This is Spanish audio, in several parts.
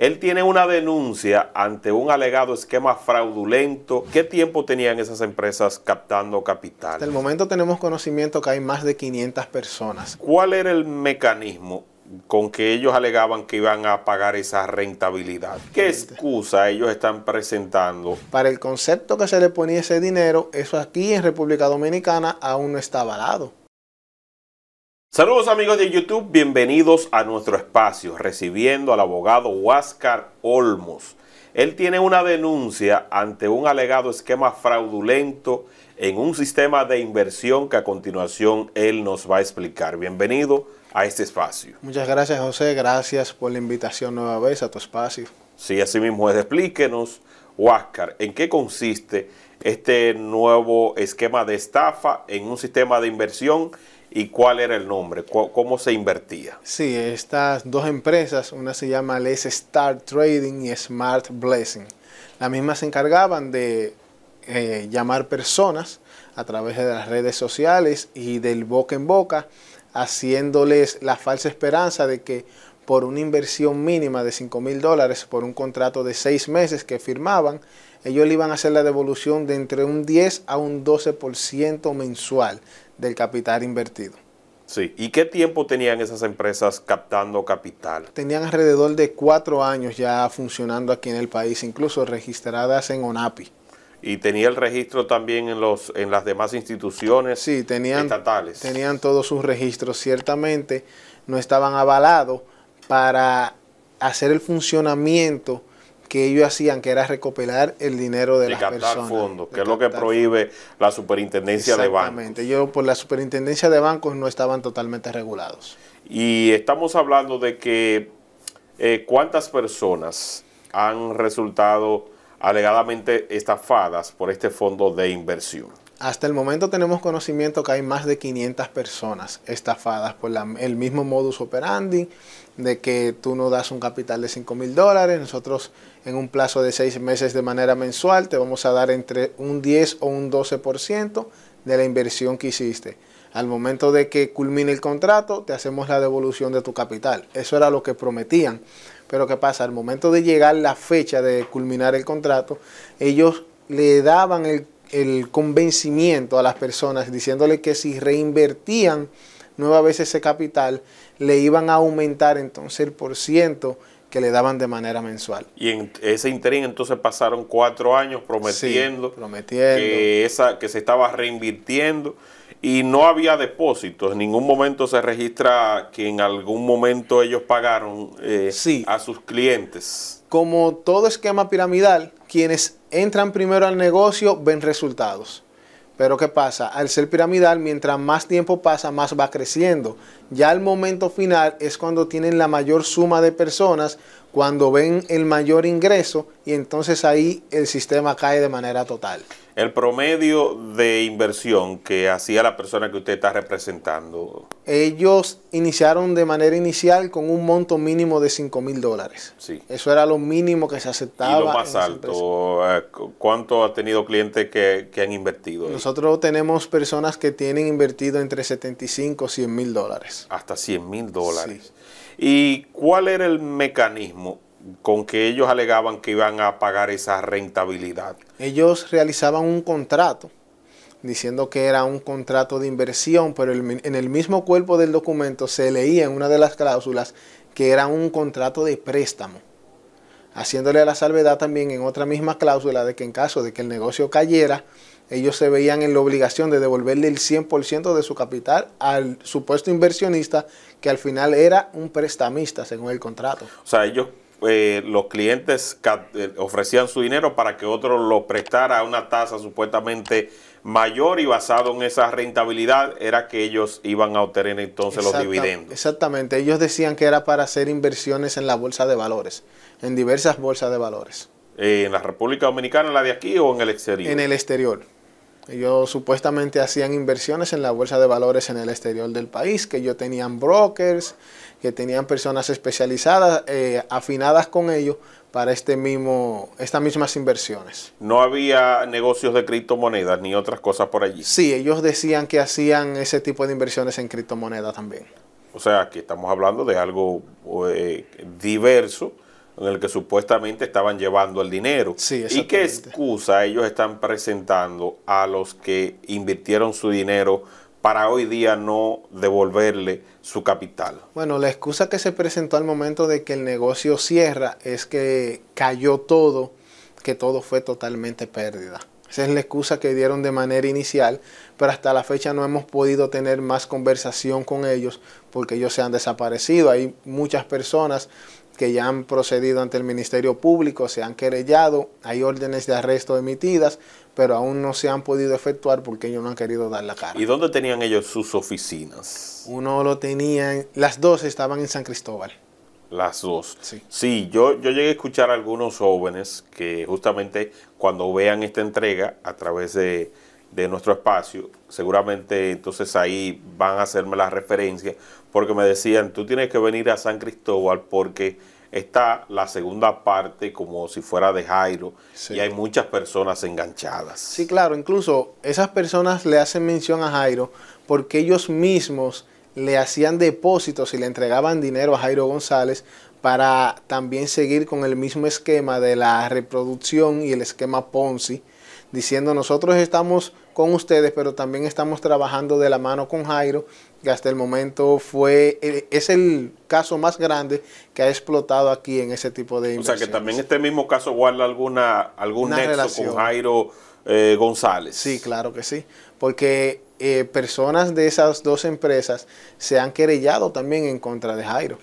Él tiene una denuncia ante un alegado esquema fraudulento. ¿Qué tiempo tenían esas empresas captando capital? Hasta el momento tenemos conocimiento que hay más de 500 personas. ¿Cuál era el mecanismo? con que ellos alegaban que iban a pagar esa rentabilidad. ¿Qué excusa ellos están presentando? Para el concepto que se le ponía ese dinero, eso aquí en República Dominicana aún no está avalado. Saludos amigos de YouTube, bienvenidos a nuestro espacio, recibiendo al abogado Huáscar Olmos. Él tiene una denuncia ante un alegado esquema fraudulento en un sistema de inversión que a continuación él nos va a explicar. Bienvenido a este espacio. Muchas gracias José, gracias por la invitación nueva vez a tu espacio. Sí, así mismo es, explíquenos, Huáscar, en qué consiste este nuevo esquema de estafa en un sistema de inversión y cuál era el nombre, cómo se invertía. Sí, estas dos empresas, una se llama Les Start Trading y Smart Blessing. Las mismas se encargaban de eh, llamar personas a través de las redes sociales y del boca en boca, haciéndoles la falsa esperanza de que por una inversión mínima de 5 mil dólares, por un contrato de seis meses que firmaban, ellos le iban a hacer la devolución de entre un 10 a un 12% mensual del capital invertido. Sí, ¿y qué tiempo tenían esas empresas captando capital? Tenían alrededor de cuatro años ya funcionando aquí en el país, incluso registradas en ONAPI. ¿Y tenía el registro también en, los, en las demás instituciones sí, estatales? Tenían todos sus registros, ciertamente no estaban avalados para hacer el funcionamiento que ellos hacían, que era recopilar el dinero de, de captar Fondos, que es lo que prohíbe la superintendencia de bancos. Exactamente, Yo por la superintendencia de bancos no estaban totalmente regulados. Y estamos hablando de que eh, cuántas personas han resultado alegadamente estafadas por este fondo de inversión. Hasta el momento tenemos conocimiento que hay más de 500 personas estafadas por el mismo modus operandi de que tú no das un capital de 5 mil dólares, nosotros en un plazo de 6 meses de manera mensual te vamos a dar entre un 10 o un 12% de la inversión que hiciste. Al momento de que culmine el contrato, te hacemos la devolución de tu capital. Eso era lo que prometían. Pero ¿qué pasa? Al momento de llegar la fecha de culminar el contrato, ellos le daban el el convencimiento a las personas, diciéndole que si reinvertían nueva veces ese capital, le iban a aumentar entonces el por ciento que le daban de manera mensual. Y en ese interín entonces pasaron cuatro años prometiendo, Que, esa, que se estaba reinvirtiendo y no había depósitos. En ningún momento se registra que en algún momento ellos pagaron eh, sí. a sus clientes. Como todo esquema piramidal, quienes entran primero al negocio ven resultados. Pero ¿qué pasa? Al ser piramidal, mientras más tiempo pasa, más va creciendo. Ya al momento final es cuando tienen la mayor suma de personas, cuando ven el mayor ingreso y entonces ahí el sistema cae de manera total el promedio de inversión que hacía la persona que usted está representando? Ellos iniciaron de manera inicial con un monto mínimo de 5 mil dólares. Sí. Eso era lo mínimo que se aceptaba. Y lo más alto. Eh, ¿Cuánto ha tenido clientes que, han invertido? Nosotros tenemos personas que tienen invertido entre 75 y 100 mil dólares. Hasta 100 mil dólares. ¿Y cuál era el mecanismo? con que ellos alegaban que iban a pagar esa rentabilidad. Ellos realizaban un contrato diciendo que era un contrato de inversión, pero en el mismo cuerpo del documento se leía en una de las cláusulas que era un contrato de préstamo, haciéndole la salvedad también en otra misma cláusula de que en caso de que el negocio cayera, ellos se veían en la obligación de devolverle el 100% de su capital al supuesto inversionista, que al final era un prestamista según el contrato. O sea, ellos eh, los clientes eh, ofrecían su dinero para que otro lo prestara a una tasa supuestamente mayor y basado en esa rentabilidad era que ellos iban a obtener entonces los dividendos. Exactamente, ellos decían que era para hacer inversiones en la bolsa de valores, en diversas bolsas de valores. Eh, ¿En la República Dominicana, en la de aquí o en el exterior? En el exterior. Ellos supuestamente hacían inversiones en la bolsa de valores en el exterior del país, que ellos tenían brokers, que tenían personas especializadas, eh, afinadas con ellos para este mismo, estas mismas inversiones. ¿No había negocios de criptomonedas ni otras cosas por allí? Sí, ellos decían que hacían ese tipo de inversiones en criptomonedas también. O sea, aquí estamos hablando de algo eh, diverso en el que supuestamente estaban llevando el dinero. Sí, ¿Y qué excusa ellos están presentando a los que invirtieron su dinero? para hoy día no devolverle su capital? Bueno, la excusa que se presentó al momento de que el negocio cierra es que cayó todo, que todo fue totalmente pérdida. Esa es la excusa que dieron de manera inicial, pero hasta la fecha no hemos podido tener más conversación con ellos porque ellos se han desaparecido. Hay muchas personas que ya han procedido ante el Ministerio Público, se han querellado, hay órdenes de arresto emitidas, pero aún no se han podido efectuar porque ellos no han querido dar la cara. ¿Y dónde tenían ellos sus oficinas? Uno lo tenían, las dos estaban en San Cristóbal. Las dos. Sí, sí yo, yo llegué a escuchar a algunos jóvenes que justamente cuando vean esta entrega a través de, de nuestro espacio, seguramente entonces ahí van a hacerme la referencia, porque me decían, tú tienes que venir a San Cristóbal porque está la segunda parte como si fuera de Jairo y hay muchas personas enganchadas. Sí, claro, incluso esas personas le hacen mención a Jairo porque ellos mismos le hacían depósitos y le entregaban dinero a Jairo González para también seguir con el mismo esquema de la reproducción y el esquema Ponzi, diciendo nosotros estamos con ustedes, pero también estamos trabajando de la mano con Jairo, que hasta el momento fue eh, es el caso más grande que ha explotado aquí en ese tipo de inversiones. O sea, que también este mismo caso guarda alguna algún nexo con Jairo eh, González. Sí, claro que sí, porque eh, personas de esas dos empresas se han querellado también en contra de Jairo,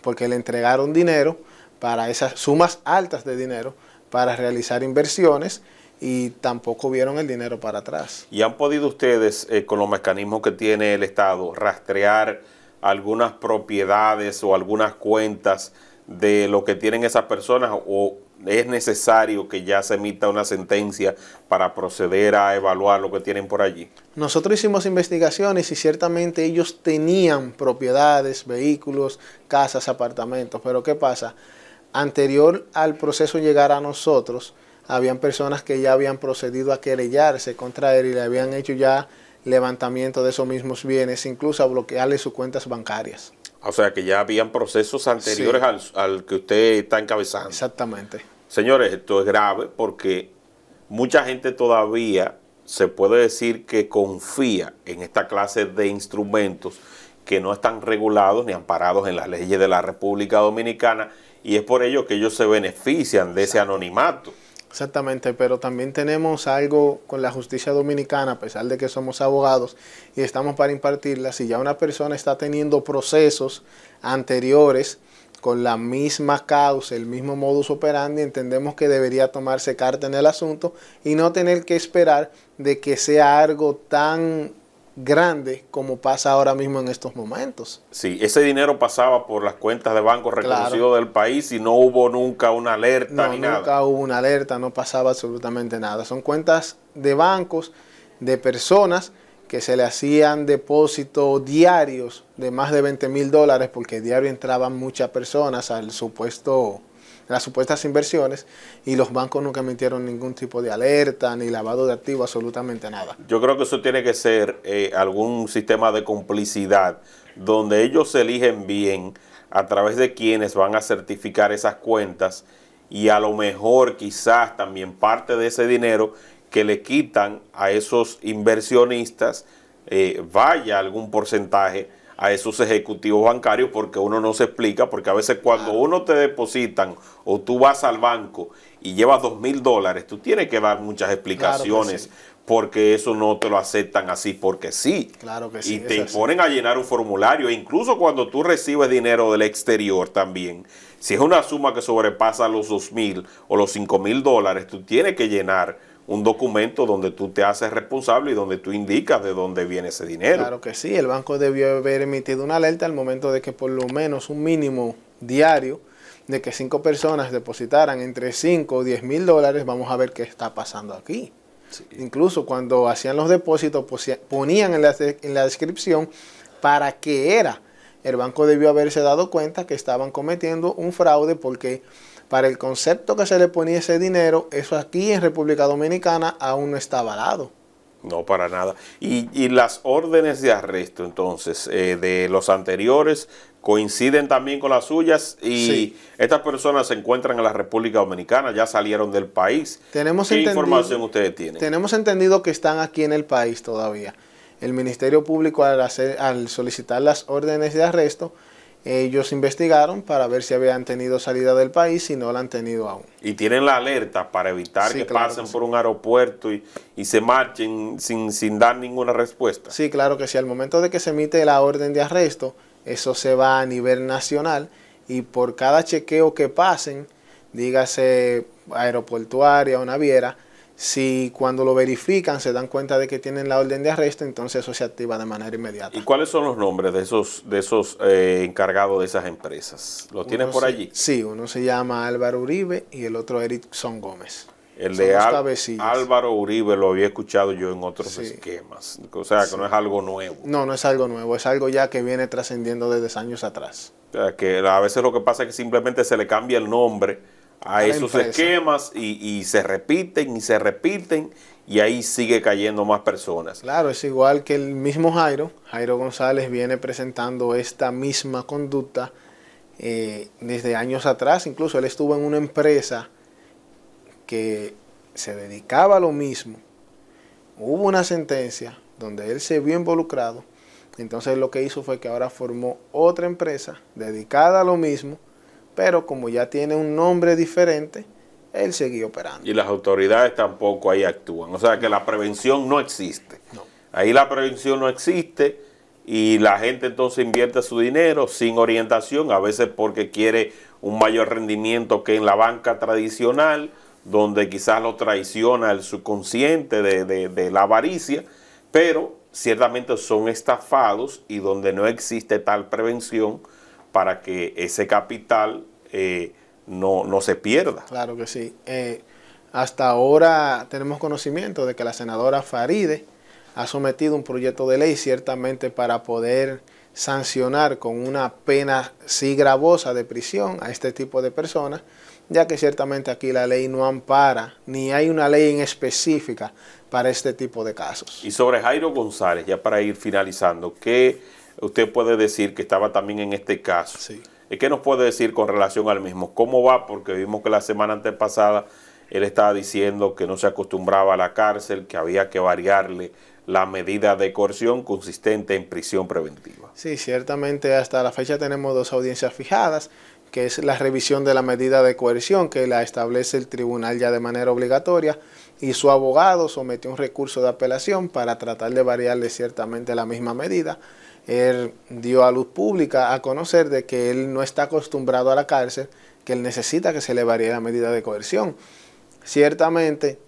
porque le entregaron dinero para esas sumas altas de dinero para realizar inversiones y tampoco vieron el dinero para atrás. ¿Y han podido ustedes, eh, con los mecanismos que tiene el Estado, rastrear algunas propiedades o algunas cuentas de lo que tienen esas personas o es necesario que ya se emita una sentencia para proceder a evaluar lo que tienen por allí? Nosotros hicimos investigaciones y ciertamente ellos tenían propiedades, vehículos, casas, apartamentos, pero ¿qué pasa? Anterior al proceso llegar a nosotros, habían personas que ya habían procedido a querellarse contra él y le habían hecho ya levantamiento de esos mismos bienes, incluso a bloquearle sus cuentas bancarias. O sea que ya habían procesos anteriores al, al, que usted está encabezando. Exactamente. Señores, esto es grave porque mucha gente todavía se puede decir que confía en esta clase de instrumentos que no están regulados ni amparados en las leyes de la República Dominicana y es por ello que ellos se benefician de ese anonimato. Exactamente, pero también tenemos algo con la justicia dominicana, a pesar de que somos abogados y estamos para impartirla, si ya una persona está teniendo procesos anteriores con la misma causa, el mismo modus operandi, entendemos que debería tomarse carta en el asunto y no tener que esperar de que sea algo tan grande como pasa ahora mismo en estos momentos. Sí, ese dinero pasaba por las cuentas de bancos reconocidos del país y no hubo nunca una alerta no, nunca hubo una alerta, no pasaba absolutamente nada. Son cuentas de bancos, de personas que se le hacían depósitos diarios de más de 20 mil dólares porque diario entraban muchas personas al supuesto las supuestas inversiones y los bancos nunca emitieron ningún tipo de alerta, ni lavado de activos, absolutamente nada. Yo creo que eso tiene que ser eh, algún sistema de complicidad donde ellos eligen bien a través de quienes van a certificar esas cuentas y a lo mejor quizás también parte de ese dinero que le quitan a esos inversionistas eh, vaya algún porcentaje a esos ejecutivos bancarios porque uno no se explica, porque a veces cuando uno te depositan o tú vas al banco y llevas dos mil dólares, tú tienes que dar muchas explicaciones. Porque eso no te lo aceptan así porque sí. Claro que Y te imponen a llenar un formulario. E incluso cuando tú recibes dinero del exterior también, si es una suma que sobrepasa los dos mil o los cinco mil dólares, tú tienes que llenar un documento donde tú te haces responsable y donde tú indicas de dónde viene ese dinero. Claro que sí, el banco debió haber emitido una alerta al momento de que por lo menos un mínimo diario de que cinco personas depositaran entre 5 o diez mil dólares, vamos a ver qué está pasando aquí. Incluso cuando hacían los depósitos, ponían en la descripción para qué era el banco debió haberse dado cuenta que estaban cometiendo un fraude porque para el concepto que se le ponía ese dinero, eso aquí en República Dominicana aún no está avalado. No, para nada. Y, las órdenes de arresto, entonces, eh, de los anteriores coinciden también con las suyas y estas personas se encuentran en la República Dominicana, ya salieron del país. ¿Qué información ustedes tienen? Tenemos entendido que están aquí en el país todavía el Ministerio Público al, solicitar las órdenes de arresto, ellos investigaron para ver si habían tenido salida del país y no la han tenido aún. Y tienen la alerta para evitar que pasen por un aeropuerto y, se marchen sin, sin, dar ninguna respuesta. Sí, claro que sí. Al momento de que se emite la orden de arresto, eso se va a nivel nacional y por cada chequeo que pasen, dígase aeroportuaria o naviera, si cuando lo verifican se dan cuenta de que tienen la orden de arresto, entonces eso se activa de manera inmediata. ¿Y cuáles son los nombres de esos, de esos eh, encargados de esas empresas? ¿Los tienes por allí? Sí, uno se llama Álvaro Uribe y el otro Erickson Gómez. El de Álvaro Uribe lo había escuchado yo en otros esquemas. O sea, que no es algo nuevo. No, no es algo nuevo, es algo ya que viene trascendiendo desde años atrás. O sea, que a veces lo que pasa es que simplemente se le cambia el nombre a esos esquemas y, se repiten y se repiten y ahí sigue cayendo más personas. Claro, es igual que el mismo Jairo. Jairo González viene presentando esta misma conducta eh, desde años atrás. Incluso él estuvo en una empresa que se dedicaba a lo mismo. Hubo una sentencia donde él se vio involucrado. Entonces lo que hizo fue que ahora formó otra empresa dedicada a lo mismo pero como ya tiene un nombre diferente, él seguía operando. Y las autoridades tampoco ahí actúan. O sea que la prevención no existe. Ahí la prevención no existe y la gente entonces invierte su dinero sin orientación, a veces porque quiere un mayor rendimiento que en la banca tradicional, donde quizás lo traiciona el subconsciente de, de la avaricia, pero ciertamente son estafados y donde no existe tal prevención para que ese capital eh, no, se pierda. Claro que sí. Eh, hasta ahora tenemos conocimiento de que la senadora Faride ha sometido un proyecto de ley ciertamente para poder sancionar con una pena sí gravosa de prisión a este tipo de personas, ya que ciertamente aquí la ley no ampara, ni hay una ley en específica para este tipo de casos. Y sobre Jairo González, ya para ir finalizando, ¿qué usted puede decir que estaba también en este caso. Sí. Eh, ¿Qué nos puede decir con relación al mismo? ¿Cómo va? Porque vimos que la semana antepasada él estaba diciendo que no se acostumbraba a la cárcel, que había que variarle la medida de coerción consistente en prisión preventiva. Sí, ciertamente hasta la fecha tenemos dos audiencias fijadas, que es la revisión de la medida de coerción que la establece el tribunal ya de manera obligatoria y su abogado sometió un recurso de apelación para tratar de variarle ciertamente la misma medida él dio a luz pública a conocer de que él no está acostumbrado a la cárcel, que él necesita que se le varíe la medida de coerción. Ciertamente,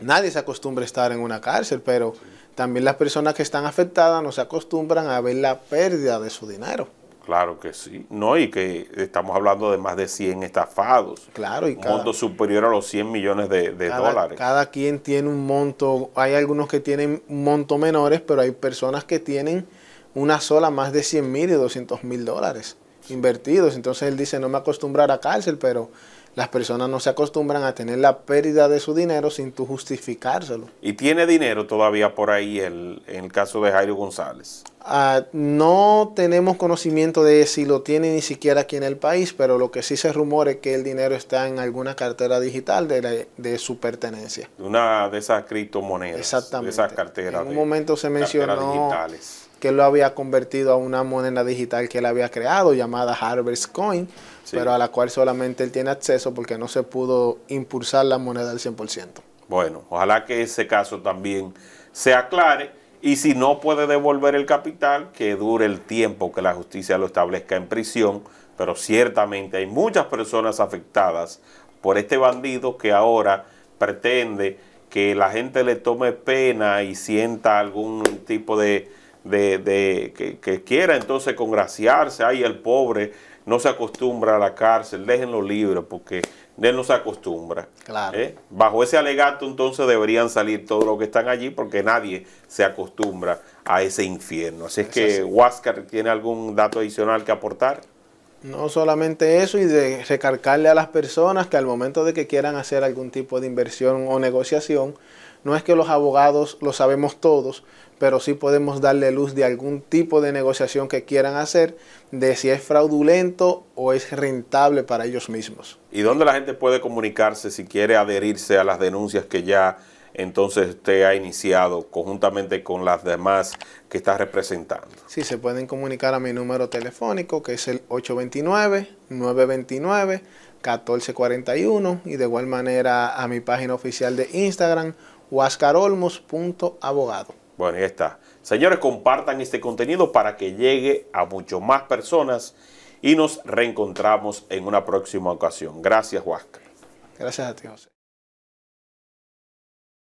nadie se acostumbra a estar en una cárcel, pero también las personas que están afectadas no se acostumbran a ver la pérdida de su dinero. Claro que sí, no, y que estamos hablando de más de 100 estafados. Claro, y un monto superior a los 100 millones de, dólares. Cada quien tiene un monto, hay algunos que tienen un monto menores, pero hay personas que tienen una sola más de 100 mil y 200 mil dólares invertidos. Entonces él dice, no me acostumbrar a cárcel, pero las personas no se acostumbran a tener la pérdida de su dinero sin tú justificárselo. ¿Y tiene dinero todavía por ahí el, en el caso de Jairo González? Ah, no tenemos conocimiento de si lo tiene ni siquiera aquí en el país, pero lo que sí se rumore es que el dinero está en alguna cartera digital de, de su pertenencia. Una de esas criptomonedas. Exactamente. De esas carteras. En un momento se mencionó. digitales que lo había convertido a una moneda digital que él había creado llamada Harvest Coin, pero a la cual solamente él tiene acceso porque no se pudo impulsar la moneda al 100%. Bueno, ojalá que ese caso también se aclare y si no puede devolver el capital, que dure el tiempo que la justicia lo establezca en prisión, pero ciertamente hay muchas personas afectadas por este bandido que ahora pretende que la gente le tome pena y sienta algún tipo de de, de que, que, quiera entonces congraciarse, ay, el pobre no se acostumbra a la cárcel, déjenlo libre porque él no se acostumbra. Claro. ¿eh? Bajo ese alegato entonces deberían salir todos los que están allí porque nadie se acostumbra a ese infierno. Así es que Huáscar tiene algún dato adicional que aportar. No solamente eso y de recargarle a las personas que al momento de que quieran hacer algún tipo de inversión o negociación, no es que los abogados lo sabemos todos, pero sí podemos darle luz de algún tipo de negociación que quieran hacer, de si es fraudulento o es rentable para ellos mismos. ¿Y dónde la gente puede comunicarse si quiere adherirse a las denuncias que ya entonces usted ha iniciado conjuntamente con las demás que está representando? Sí, se pueden comunicar a mi número telefónico que es el 829-929. 1441 y de igual manera a mi página oficial de Instagram huascarolmos.abogado. Bueno, ahí está. Señores, compartan este contenido para que llegue a mucho más personas y nos reencontramos en una próxima ocasión. Gracias, Huáscar. Gracias a ti, José.